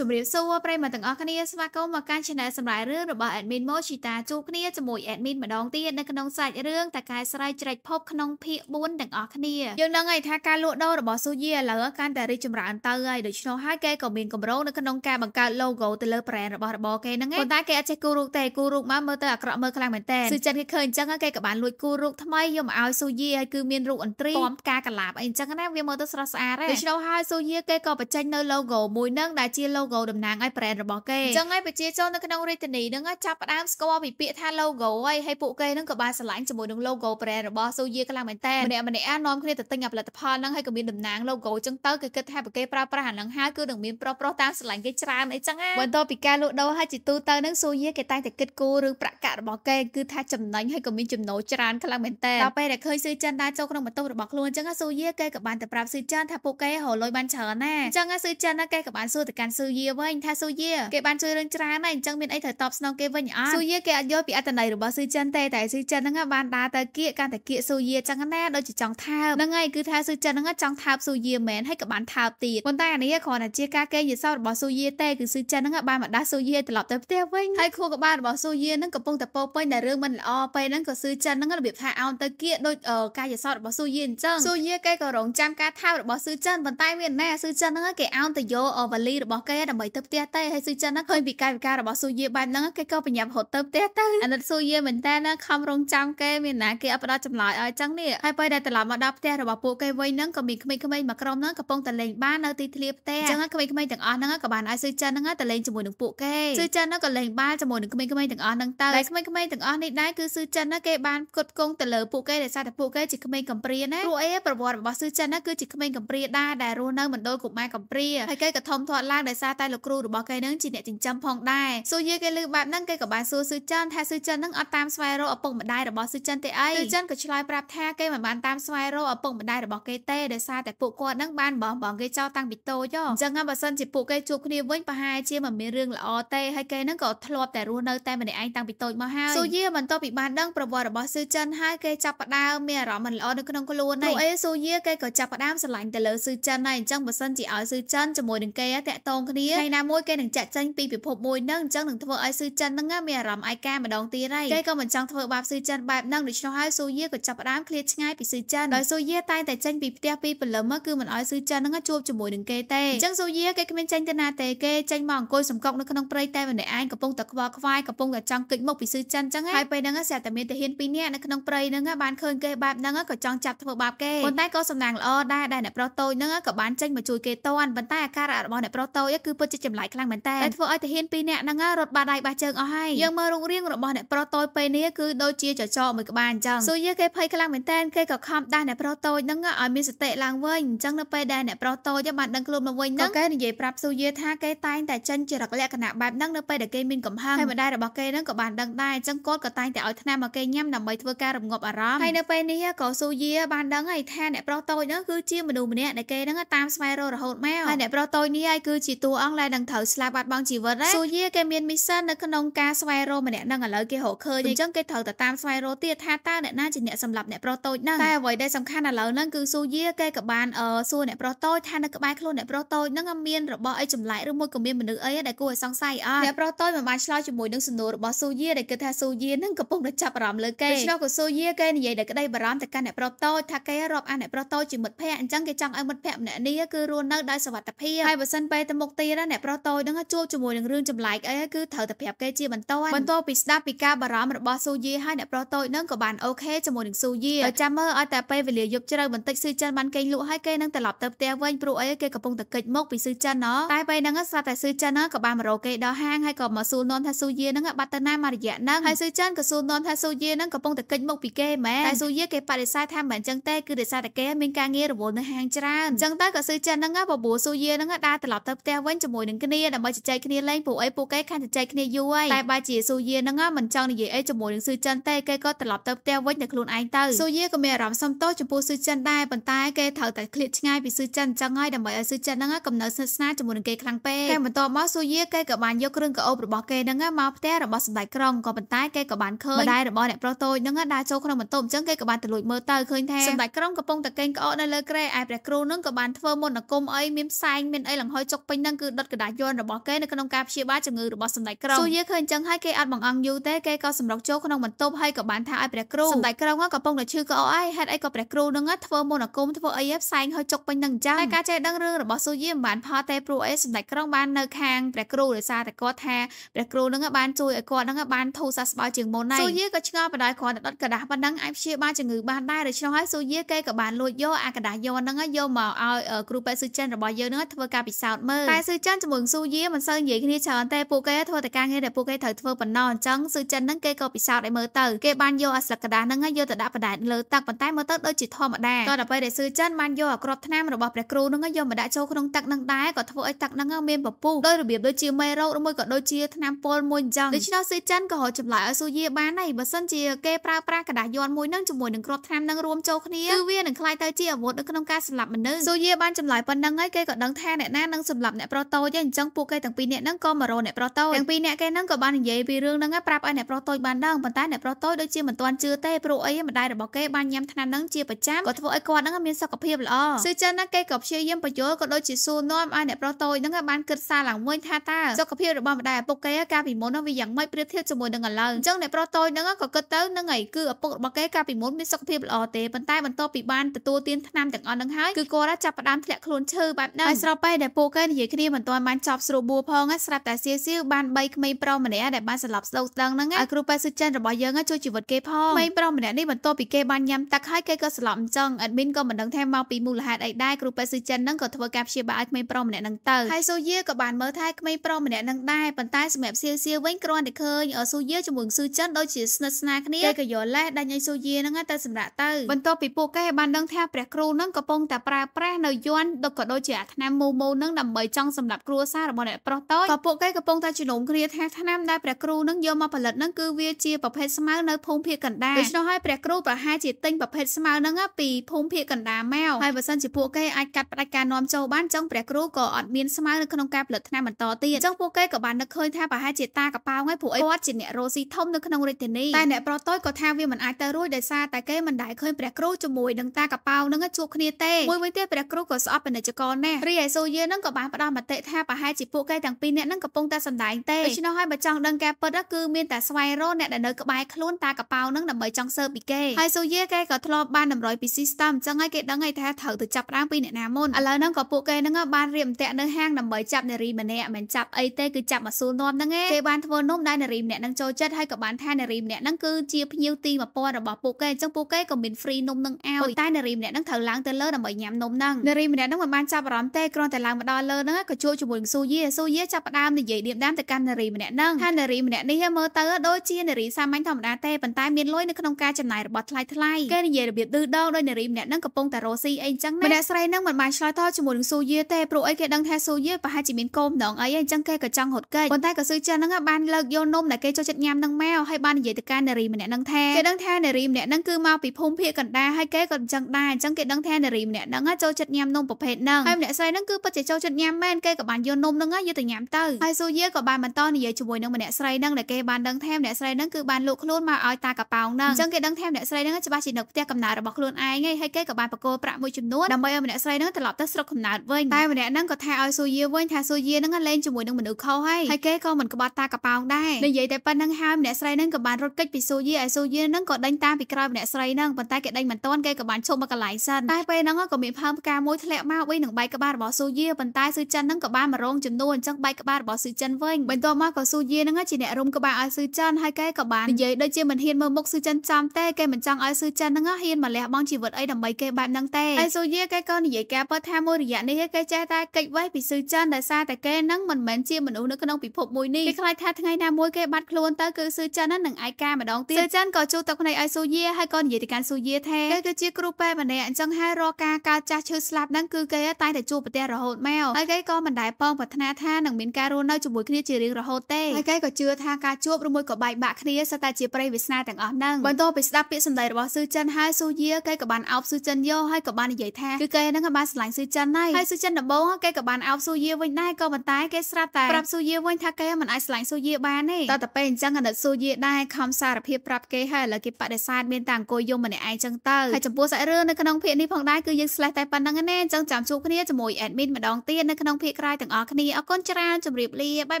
ជម្រាបសួរប្រិយមិត្តទាំងអស់គ្នាស្វាគមន៍មកកាន់ Channel សម្រាប់រឿងរបស់ Admin Mo Chita ជួបគ្នាជាមួយ Admin ម្ដងទៀតនៅក្នុងសាច់រឿងតាកែស្រ័យជ្រេចភពក្នុងភាគ4ទាំងអស់គ្នាយើងនឹងឲ្យថាការលក់ដូររបស់ស៊ូយាឥឡូវកាន់តែរីកចម្រើនទៅហើយដូច្នោះហើយគេក៏មានកម្រោងនៅក្នុងការបង្កើត logo ទៅលើ brand របស់របរគេហ្នឹងឯងប៉ុន្តែគេអត់ចេះគូររូបទេគូររូបមកមើលទៅអាក្រក់មើលខ្លាំងមែនតើស៊ូចិនគេឃើញអញ្ចឹងគេក៏បានលួចគូររូបថ្មីយកមកឲ្យស៊ូយាឲ្យគឺមានរូបអន្ត្រីពំផ្កាកលាបអីអញ្ចឹងណាវាមើលទៅស្រស់ស្អាតដែរដូច្នោះហើយស៊ូយាគេក៏បញ្ចេញនៅ logo មួយហ្នឹងដែលជា logo logo តំណាងឲ្យ brand របស់គេអញ្ចឹងហើយប្រជាជននៅក្នុងរាជធានីនឹងចាប់ផ្ដើមស្គាល់ពីពាក្យថា logo ហើយហើយពួកគេនឹងក៏បានឆ្លាញ់ជាមួយនឹង logo brand របស់សូយាខ្លាំងមែនតើម្នាក់ម្នាក់នាំគ្នាទៅទិញផលិតផលហ្នឹងហើយក៏មានតំណាង logo អញ្ចឹងទៅគេគិតថាប្រគេប្រើប្រាស់អាហ្នឹងហើយគឺនឹងមានប្រុសប្រុសតាមឆ្លាញ់គេច្រើនអីចឹងណាបន្ទាប់ពីការលក់ដូរហើយជាទូទៅនឹងសូយាគេតែងតែគិតគូររឿងប្រាក់កាក់របស់គេគឺថាចំណេញហើយក៏មានចំណូលច្រើនខ្លាំងមែនតើដល់ពេលដែលឃើញស៊ឺចិនដើរចូលក្នុងបន្ទប់របស់ខ្លួនអញ្ចឹងស៊ូយាគេក៏បានទៅប្រាប់ស៊ឺចិនថាពួកគេរលុយបានច្រើនណាអញ្ចឹងស៊ឺចិនគេក៏បានសួរទៅកាន់ស៊ូយាយាវិញថាស៊ូយាគេបានជួយរឿងច្រើនហើយអញ្ចឹងមានអីត្រូវតបស្នងគេវិញអត់ស៊ូយាគេអត់យល់ពីអត្ថន័យរបស់ស៊ឺចិនទេតែស៊ឺចិនហ្នឹងបានដើរទៅគៀកកាន់តែគៀកស៊ូយាចឹងណាដូចជាចង់ថើបហ្នឹងហើយគឺថាស៊ឺចិនហ្នឹងចង់ថើបស៊ូយាមែនហើយក៏បានថើបទៀតប៉ុន្តែអានេះគ្រាន់តែជាការកេងយសោរបស់ស៊ូយាទេគឺស៊ឺចិនហ្នឹងបានមកដាស់ស៊ូយាត្រឡប់ទៅផ្ទះវិញហើយខួរក្បាលរបស់ស៊ូយាហ្នឹងកំពុងតែពោពេញតែរឿងមិនល្អពេលហ្នឹងក៏ស៊ឺចិនហ្នឹងរបៀបថាអោនទៅគៀកដូចការយសោរបស់ស៊ូយាអញ្ចឹងស៊ូយាគេក៏រងចាំការថើបរបស់ស៊ឺចិនប៉ុន្តែមានណាស៊ឺចិនហ្នឹងគេអោនទៅយកវ៉ាលីរបស់គេដើម្បីទៅផ្ទះទេហើយស៊ុយចិនឃើញពីកាយវិការរបស់ស៊ូយាបែបហ្នឹងគេក៏ប្រញាប់រត់ទៅផ្ទះទៅអាណិតស៊ូយាមែនតើណាខំរងចាំគេមានណាគេអត់ផ្ដល់ចម្លើយឲ្យចឹងនេះហើយពេលដែលត្រឡប់មកដល់ផ្ទះរបស់ពួកគេវិញហ្នឹងក៏មានក្មេងៗមួយក្រុមហ្នឹងកំពុងតែលេងបាននៅទីធ្លាផ្ទះចឹងក្មេងៗទាំងអស់ហ្នឹងក៏បានឲ្យស៊ុយចិនហ្នឹងទៅលេងជាមួយនឹងពួកគេស៊ុយចិនហ្នឹងក៏លេងបាល់ជាមួយនឹងក្មេងៗទាំងអស់ហ្នឹងទៅតែក្មេងៗទាំងអស់នេះដែរគឺស៊ុយចិនហ្នឹងគេបានផ្គត់ផ្គង់ទៅលើពួកគេដោយសារតែពួកគេជាក្មេងកំព្រាណាព្រោះអេប្រវត្តិរបស់ស៊ុយចិនហ្នឹងគឺជាក្មេងកំព្រាដែរដែលរស់នៅមណ្ឌលកុមារកំព្រាហើយគេក៏ធំធាត់ឡើងដោយសារសារតែលោកគ្រូរបស់គេនឹងជាអ្នកចិញ្ចឹមផងដែរស៊ូយេគេលើបែបហ្នឹងគេក៏បានសួរស៊ូចិនថាស៊ូចិននឹងអត់តាមស្វែងរកឪពុកម្ដាយរបស់ស៊ូចិនទេអីស៊ូចិនក៏ឆ្លើយប្រាប់ថាគេមិនបានតាមស្វែងរកឪពុកម្ដាយរបស់គេទេដោយសារតែពួកគាត់នឹងបានបងបងគេចោលតាំងពីតូចហ៎អញ្ចឹងបើសិនជាពួកគេជួបគ្នាវិញប្រហែលជាមិនមានរឿងល្អទេហើយគេនឹងក៏ធ្លាប់តែរស់នៅតែម្នាក់ឯងតាំងពីតូចមកហើយស៊ូយេមិនតបពីបានដឹងប្រវត្តិរបស់ស៊ូចិនហើយគេចាប់ផ្ដើមមានអារម្មណ៍មិនល្អនៅក្នុងខ្លួនហ្នឹងអេស៊ូយេគេក៏ចាប់ផ្ដើមស្រឡាញ់ទៅលើស៊ូចិនហើយអញ្ចឹងបើសិនជាឲ្យស៊ូចិនជាមួយនឹងគេតាក់ទងគ្នាគ្នាថ្ងៃណាមួយគេនឹងចាក់ចែងពីពិភពមួយនឹងអញ្ចឹងនឹងធ្វើឲ្យស៊ឺចិននឹងមានអារម្មណ៍ឯកាម្ដងទៀតហើយគេក៏មិនចង់ធ្វើបាបស៊ឺចិនបែបហ្នឹងដូច្នោះហើយស៊ូយាក៏ចាប់ផ្ដើមឃ្លាតឆ្ងាយពីស៊ឺចិនដោយស៊ូយាតែងតែចេញពីផ្ទះពីព្រលឹមមកគឺមិនឲ្យស៊ឺចិនហ្នឹងជួបជាមួយនឹងគេទេអញ្ចឹងស៊ូយាគេគ្មានចេញទៅណាទេគេចេញមកអង្គុយសំកុកនៅក្នុងព្រៃតែម្នាក់ឯងកំពុងតែខ្វល់ខ្វាយកំពុងតែចង់គេចមកពីស៊ឺចិនអញ្ចឹងហើយពេលហ្នឹងស្រាប់តែមានទាហានពីរនាក់នៅក្នុងព្រៃហ្នឹងបានឃើញគេបែបហ្នឹងក៏ចង់ចាប់ធ្វើបាបគេប៉ុន្តែក៏សំណាងល្អដែរដែលអ្នកប្រុសតូចហ្នឹងក៏បានចេញមកជួយគេតាន់ប៉ុន្តែអាការៈរបស់អ្នកប្រុសតូចគឺគឺពិតជាចម្លែកខ្លាំងមែនតើតែធ្វើឲ្យតាហានពីរនាក់ហ្នឹងរត់បាត់ដៃបាត់ជើងអស់ហើយយើងមើលរូបរាងរបស់អ្នកប្រុសតូចពេលនេះគឺដូចជាចចកមួយក្បាលអញ្ចឹងសូយាគេភ័យខ្លាំងមែនតើគេក៏ខំដាស់អ្នកប្រុសតូចហ្នឹងឲ្យមានសតិឡើងវិញអញ្ចឹងនៅពេលដែលអ្នកប្រុសតូចបានដឹងខ្លួនមកវិញហ្នឹងគេនិយាយប្រាប់សូយាថាគេតែងតែចិញ្ចរកលក្ខណៈបែបហ្នឹងនៅពេលដែលគេមានកំហឹងហើយម្ដាយរបស់គេហ្នឹងក៏បានដឹងដែរអញ្ចឹងគាត់ក៏តែងតែឲ្យថ្នាំមកគេញ៉ាំដើម្បីធ្វើការរងាប់អារម្មណ៍ហើយនៅពេលនេះក៏សូយាបានដឹងហើយថាអ្នកប្រុសតូចហ្នឹងគឺជាមនុស្សម្នាក់ដែលគេហ្នឹងតាមស្វែងរករហូតមកហើយអ្នកប្រុសតូចនេះហើយគឺជាតួអង្គដែលនឹងត្រូវស្លាប់បាត់បង់ជីវិតណាសូយាគេមានមីសិននៅក្នុងការស្វែងរកម្នាក់នឹងឥឡូវគេរកឃើញអញ្ចឹងគេត្រូវទៅតាមស្វែងរកទៀតថាតើអ្នកណាជាអ្នកសម្លាប់អ្នកប្រុសតូចហ្នឹងតែអ្វីដែលសំខាន់ឥឡូវហ្នឹងគឺសូយាគេក៏បានសួរអ្នកប្រុសតូចថានៅក្បែរខ្លួនអ្នកប្រុសតូចហ្នឹងមានរបស់អីចម្លែកឬមួយក៏មានមនុស្សអីដែលគួរឲ្យសង្ស័យអត់អ្នកប្រុសតូចមិនបានឆ្លើយជាមួយនឹងសំណួររបស់សូយាដែលគិតថាសូយាហ្នឹងកំពុងតែចាប់អារម្មណ៍លើគេដូច្នោះក៏សូយាគេនិយាយដល់ក្តីបារម្ភទៅកាន់អ្នកប្រុសតូចថាគេរាប់អានអ្នកប្រុសតូចជាមិត្តភក្តិអញ្ចឹងគេចង់ឲ្យមិត្តភក្តិម្នាក់នេះគឺរស់នៅដោយសុវត្ថិភាពហើយបើសិនពេលទៅមុខទៀតទៀតអ្នកប្រុសតូចនឹងជួបជាមួយនឹងរឿងចម្លែកអីគឺត្រូវតែប្រាប់គេជាបន្ទាន់បន្ទាប់ពីស្ដាប់ពីការបារម្ភរបស់ស៊ូយីហើយអ្នកប្រុសតូចនឹងក៏បានអូខេជាមួយនឹងស៊ូយីចាំមើលឲ្យតែពេលវេលាយប់ជ្រៅបន្តិចស៊ឺចិនបានគេងលក់ហើយគេនឹងត្រឡប់ទៅផ្ទះវិញព្រោះអីគេកំពុងតែកិច្ចមកពីស៊ឺចិនណតែពេលហ្នឹងស្រាប់តែស៊ឺចិនក៏បានមករកគេដល់ហាងហើយក៏មកសួរនំថាស៊ូយីហ្នឹងបាត់ទៅណាមករយៈហ្នឹងហើយស៊ឺចិនក៏សួរនំថាស៊ូយីហ្នឹងកំពុងតែកិច្ចមកពីគេមែនតែស៊ូយីគេបដិសេធថាមិនអញ្ចឹងទេគឺដោយសារតែគេមានការងាររវល់នៅហាងច្រើនអញ្ចឹងទៅក៏ស៊ឺចិនហ្នឹងបបួលស៊ូយីហ្នឹងដើរត្រឡប់ទៅផ្ទះវិញជាមួយនឹងគ្នាដើម្បីជជែកគ្នាលេងពួកអីពួកគេខានជជែកគ្នាយូរហើយតែបើជាស៊ូយាហ្នឹងមិនចង់និយាយអីជាមួយនឹងស៊ឺចិនទេគេក៏ត្រឡប់ទៅផ្ទះវិញតែខ្លួនឯងទៅស៊ូយាក៏មានអារម្មណ៍សំទោសចំពោះស៊ឺចិនដែរប៉ុន្តែគេត្រូវតែឃ្លាតឆ្ងាយពីស៊ឺចិនចឹងហើយដើម្បីឲ្យស៊ឺចិនហ្នឹងកំណើស្និទ្ធស្នាលជាមួយនឹងគេខ្លាំងពេកតែបន្ទាប់មកស៊ូយាគេក៏បានយកគ្រឿងកោបរបស់គេហ្នឹងមកផ្ទះរបស់សម្ដេចក្រុងក៏ប៉ុន្តែគេក៏បានឃើញម្ដាយរបស់អ្នកប្រុសតូចហ្នឹងដើរចូលក្នុងបន្ទប់អញ្ចឹងគេក៏បានទៅលួចមើលទៅឃើញថាសម្ដេចក្រុងកំពុងតែកេងក្អកនៅលើក្រែឯព្រះគ្រូហ្នឹងក៏បានធ្វើមន្តអាគមអីមានផ្សែងមានអីលង្ហុយចុកពេញហ្នឹងគឺដុតกระดาษយ័ន្តរបស់គេនៅក្នុងការព្យាបាលជំងឺរបស់សម្ដេចក្រុងសូយាឃើញចឹងហើយគេអត់បង្អង់យូរទេគេក៏សម្រុកចូលក្នុងបន្ទប់ហើយក៏បានថាឲ្យព្រះគ្រូសម្ដេចក្រុងក៏ប៉ុងតែឈឺក៏អស់ហើយហេតុអីក៏ព្រះគ្រូនឹងធ្វើមន្តអាគមធ្វើអីផ្សែងហើយចុកពេញនឹងចឹងតែការចេះដឹងរឿងរបស់សូយាមិនបានផលទេព្រោះអីសម្ដេចក្រុងបាននៅខាងព្រះគ្រូដោយសារតែគាត់ថាព្រះគ្រូនឹងបានជួយឲ្យគាត់នឹងបានធូរសះស្បើយជាងមុនដែរសូយាក៏ឆ្ងល់បណ្ដោយគ្រាន់តែដុតกระดาษប៉ុណ្ណឹងអាចព្យាបាលជំងឺបានដែរដូច្នោះហើយសូយាគេក៏បានលួចយកអាกระดาษយ័ន្តហ្នឹងយកមកឲ្យគ្រូពេទ្យស៊ូចិនរបស់យើងហ្នឹងធ្វើការពិសោធន៍មើលតែស៊ឺចិនជាមួយស៊ូយីមិនសូវនិយាយគ្នាច្រើនទេពួកគេធ្វើតែការងារដែលពួកគេត្រូវធ្វើប៉ុណ្ណោះអញ្ចឹងស៊ឺចិនហ្នឹងគេក៏ពិសោធន៍ឲ្យមើលទៅគេបានយកអាស្លឹកกระដាសហ្នឹងយកទៅដាក់បដែតលើទឹកប៉ុន្តែមើលទៅដូចជាធម្មតាក៏ដល់ពេលដែលស៊ឺចិនបានយកអាក្របថ្នាំរបស់ព្រះគ្រូហ្នឹងយកមកដាក់ចូលក្នុងទឹកហ្នឹងដែរក៏ធ្វើឲ្យទឹកហ្នឹងមានពពុះដោយរបៀបដូចជាមេរោគឬមួយក៏ដូចជាថ្នាំពុលមួយអញ្ចឹងដូច្នោះស៊ឺចិនក៏ចម្លើយឲ្យស៊ូយីបានដែរបើសិនជាគេប្រើប្រាស់กระดาษយ័ន្តមួយហ្នឹងជាមួយនឹងក្របថ្នាំហ្នឹងរួមចូលគ្នាគឺវានឹងคล้ายទៅជាអាវុធនៅក្នុងការសម្លាប់មនុស្សស៊ូយីបានចម្លើយប៉ុណ្្នឹងហើយគេក៏ដឹងថាអ្នកណានឹងសម្លាប់អ្នកប្រប្រុសតូចឯងអញ្ចឹងពួកគេទាំងពីរនាក់ហ្នឹងក៏មករកអ្នកប្រុសតូចទាំងពីរនាក់គេហ្នឹងក៏បាននិយាយពីរឿងហ្នឹងប្រាប់ឲ្យអ្នកប្រុសតូចបានដឹងប៉ុន្តែអ្នកប្រុសតូចដូចជាមិនទាន់ជឿទេព្រោះអីម្ដាយរបស់គេបានញ៉ាំថ្នាំហ្នឹងជាប្រចាំក៏ធ្វើឲ្យគាត់ហ្នឹងមានសុខភាពល្អស៊ឺចិនហ្នឹងគេក៏ព្យាយាមបញ្យល់ក៏ដូចជាសួរនាំឲ្យអ្នកប្រុសតូចហ្នឹងបានគិតសារឡើងវិញថាតើសុខភាពរបស់ម្ដាយឪពុកគេកាលពីមុនហ្នឹងវាយ៉ាងម៉េចប្រៀបធៀបជាមួយនឹងឥឡូវអញ្ចឹងអ្នកប្រុសតូចហ្នឹងក៏គិតទៅនឹងអីគឺឪពុករបស់គេកាលពីមុនមានសុខភាពល្អទេប៉ុន្តែបន្ទាប់ពីបានទទួលទានថ្នាំទាំងអស់ហ្នឹងហើយគឺគាត់ចាប់ផ្ដើមធ្លាក់ខ្លួនឈឺបែបហ្នឹងហើយស្របពេលដែលពួកគេនិយាយគ្នាមិនទាន់បានចប់ស្រួលបួផងស្រាប់តែសៀវសៀវបាន3ក្មេងប្រុសម្នាក់ដែលបានស្លាប់ស្លោកស្ដឹងហ្នឹងឲ្យគ្រូពេទ្យសុចិនរបស់យើងជួយជីវិតគេផងក្មេងប្រុសម្នាក់នេះបន្ទាប់ពីគេបានញ៉ាំទឹកហើយគេក៏ស្លាប់អញ្ចឹងអេដមីនក៏មិនដឹងថាមកពីមូលហេតុអីដែរគ្រូពេទ្យសុចិនហ្នឹងក៏ធ្វើការព្យាបាលឲ្យក្មេងប្រុសម្នាក់ហ្នឹងទៅហើយសូយាក៏បានមើលថាក្មេងប្រុសម្នាក់ហ្នឹងដែរប៉ុន្តែសម្រាប់សៀវសៀវវិញគ្រាន់តែឃើញសូយាជាមួយស៊ូចិនដូចជាស្និទ្ធស្នាលគ្នាគេក៏យកលេសដាច់ឲ្យសូយាហ្នឹងទៅសម្រាប់ទៅបន្ទាប់ពីពួកគេបានដឹងថាព្រះគ្រូហ្នឹងកំពុងតែប្រើប្រាស់នៅយ័ន្តដូចក៏ដូចជាអាថ្នាំមូមូហ្នឹងដើម្បីចង់សសម្រាប់គ្រួសាររបស់អ្នកប្រុសតូចក៏ពួកគេកំពុងតែជំនុំគ្នាថាថ្នាំដែលព្រះគ្រូនឹងយកមកផលិតនឹងគឺវាជាប្រភេទស្មៅនៅភូមិភាគកណ្ដាលដូច្នោះហើយព្រះគ្រូប្រហែលជាទិញប្រភេទស្មៅនឹងពីភូមិភាគកណ្ដាលមកហើយបើសិនជាពួកគេអាចកាត់ផ្ដាច់ការនាំចូលបានចឹងព្រះគ្រូក៏អត់មានស្មៅនៅក្នុងការផលិតថ្នាំបន្តទៀតចឹងពួកគេក៏បាននឹកឃើញថាប្រហែលជាតាកប៉ាវហើយព្រោះអីគាត់ជាអ្នករស់ស៊ីធំនៅក្នុងរាជធានីតែអ្នកប្រុសតូចក៏ថាវាមិនអាចទៅរួចដោយសារតែគេមិនដែលឃើញព្រះគ្រូជាមួយនឹងតាកប៉ាវនឹងជួបគ្នាទេមួយវិញទៀតព្រះគ្រូក៏ស្អប់ពាណិជ្ជករណាស់រីឯសូយេនឹងក៏បានផ្ដោះមតិថាប្រហែលជាពួកគេទាំងពីរនាក់នឹងកំពុងតែសម្ដែងទេដូច្នោះហើយបើចង់ដឹងការពិតគឺមានតែស្វែងរកអ្នកដែលនៅក្បែរខ្លួនតាកប៉ៅនឹងដើម្បីចង់សើបពីគេហើយសូយាគេក៏ធ្លាប់បានតម្រុយពី system អញ្ចឹងហើយគេដឹងហើយថាត្រូវទៅចាប់ផ្ដើមពីអ្នកណាមុនឥឡូវហ្នឹងក៏ពួកគេនឹងបានរៀបអន្ទាក់នៅហាងដើម្បីចាប់នារីម្នាក់មិនចាប់អីទេគឺចាប់មកសួរនំហ្នឹងឯងគេបានធ្វើនំដែលនារីម្នាក់នឹងចូលចិត្តហើយក៏បានថានារីម្នាក់ហ្នឹងគឺជាភ្ញៀវទី1000របស់ពួកគេអញ្ចឹងពួកគេក៏មាន free នំនឹងឲ្យតែនារីម្នាក់ហ្នឹងត្រូវឡើងទៅលើដើម្បីញ៉ាំនំហ្នឹងនារីម្នាក់ហ្នឹងមិនបានចាប់អារម្មណ៍ទេគ្រាន់តែឡើងមកដល់លើហ្នឹងក៏ជួបជាមួយនឹងស៊ូយាស៊ូយាចាប់ផ្ដើមនិយាយឌៀមដាមទៅកាន់នារីម្នាក់ហ្នឹងថានារីម្នាក់នេះមើលទៅដូចជានារីសាមញ្ញធម្មតាទេប៉ុន្តែមានលុយនៅក្នុងការចំណាយរបស់ថ្លៃថ្លៃគេនិយាយរបៀបឌឺដងដោយនារីម្នាក់ហ្នឹងកំពុងតែរស់ស៊ីអីចឹងណាម្នាក់ស្រីហ្នឹងមិនបានឆ្លើយតបជាមួយនឹងស៊ូយាទេព្រោះអីគេដឹងថាស៊ូយាប្រហែលជាមានកូនម្ដងអីអញ្ចឹងគេក៏ចង់រត់គេចប៉ុន្តែក៏ស៊ឺចិនហ្នឹងបានលើកយកនំដែលគេចូលចិត្តញ៉ាំហ្នឹងមកហើយបាននិយាយទៅកាន់នារីម្នាក់ហ្នឹងថាគេដឹងថានារីម្នាក់ហ្នឹងគឺមកពីភូមិភាគកណ្ដាលហើយគេក៏អញ្ចឹងដែរអញ្ចឹងគេដឹងថានារីម្នាក់ហ្នឹងចូលចិត្តញ៉ាំនំប្រភេទហ្នឹងហើយម្នាក់ស្រីហ្នឹងគឺពិតជាចូលចិត្តញ៉ាំមែនគេទេក៏បានយកនំនឹងយកទៅញ៉ាំទៅហើយស៊ូយេក៏បានបន្តនិយាយជាមួយនឹងម្នាក់ស្រីនឹងដែលគេបានដឹងថាម្នាក់ស្រីនឹងគឺបានលូកខ្លួនមកឲ្យតាកប៉ោងនឹងអញ្ចឹងគេដឹងថាម្នាក់ស្រីនឹងច្បាស់ជានឹកផ្ទះកំណើតរបស់ខ្លួនឯងហើយគេក៏បានបកគោប្រាក់មួយចំនួនដើម្បីឲ្យម្នាក់ស្រីនឹងត្រឡប់ទៅស្រុកកំណើតវិញតែម្នាក់នឹងក៏ថាឲ្យស៊ូយេវិញថាស៊ូយេនឹងលេងជាមួយនឹងមនុស្សខុសហើយហើយគេក៏មិនក្បត់តាកប៉ោងដែរនិយាយតែប៉ុណ្្នឹងហើយម្នាក់ស្រីនឹងក៏បានរត់គេចពីស៊ូយេឲ្យស៊ូយេនឹងក៏ដេញតាមពីក្រោយម្នាក់ស្រីនឹងប៉ុន្តែគេដេញមិនទាន់គេក៏បានឈប់មកកន្លែងសិនតែពេលហ្នឹងក៏មានផើមផ្កាមួយធ្លាក់មកវិញនឹងបែកក្បាលរបស់ស៊ូយេប៉ុន្តែស៊ូចិននឹងក៏បានមករងចំនួនអញ្ចឹងបែកក្បាលរបស់ស៊ឺចិនវិញបន្ទាប់មកក៏ស៊ូយៀនឹងជាអ្នករុំក្បាលឲ្យស៊ឺចិនហើយគេក៏បាននិយាយដូចជាមិនហ៊ានមើលមុខស៊ឺចិនចំទេគេមិនចង់ឲ្យស៊ឺចិននឹងហ៊ានមកលះបង់ជីវិតអីដើម្បីគេបែបហ្នឹងទេហើយស៊ូយៀគេក៏និយាយការពិតថាមួយរយៈនេះគេចេះតែកិច្ចវេះពីស៊ឺចិនដោយសារតែគេនឹងមិនមែនជាមនុស្សនៅក្នុងពិភពមួយនេះគេខ្លាចថាថ្ងៃណាមួយគេបាត់ខ្លួនទៅគឺស៊ឺចិននឹងឯកាម្ដងទៀតស៊ឺចិនក៏ជួទឹកភ្នែកឲ្យស៊ូយៀហើយក៏និយាយទៅកាន់ស៊ូយៀថាគេគឺជាគ្រូពេទ្យម្នាក់អញ្ចឹងហើយរកការកើតចាស់ឈឺស្លាប់ហ្នឹងគឺគេតែងតែជួបប្រទះរហូតមកហើយគេក៏មិនដែលប៉ងប្រាថ្នាថានឹងមានការរស់នៅជាមួយគ្នាជារៀងរហូតទេហើយគេក៏ជឿថាការជួបឬមួយក៏បែកបាក់គ្នាសិតតែជាប្រិយវាសនាទាំងអស់ហ្នឹងបន្ទាប់ពីស្ដាប់ពាក្យសម្ដីរបស់ស៊ឺចិនហើយស៊ូយាគេក៏បានអោបស៊ឺចិនយកហើយក៏បាននិយាយថាគឺគេហ្នឹងបានស្រឡាញ់ស៊ឺចិនហើយហើយស៊ឺចិនដំបូងគេក៏បានអោបស៊ូយាវិញដែរក៏ប៉ុន្តែគេស្រាប់តែប្រាប់ស៊ូយាវិញថាគេមិនអាចស្រឡាញ់ស៊ូយាបានទេតើតែពេលអញ្ចឹងអាណិតស៊ូយាដែរខំសារភាពប្រាប់គេហើយឥឡូវគេបដិសេធមានតែអង្គុយយំម្នាក់ឯងចឹងទៅហើយចំពោះសាច់រឿងនៅក្នុងភាគនេះផងដែរគឺយើងស្លេះតែប៉ុណ្្នឹងឯណាអញ្ចឹងចាំជួបគ្នាជាមួយ admin ម្ដងទៀតនៅក្នុងភាគភាគក្រោយទាំងអស់គ្នាអរគុណច្រើនជម្រាបលាបាយ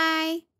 បាយ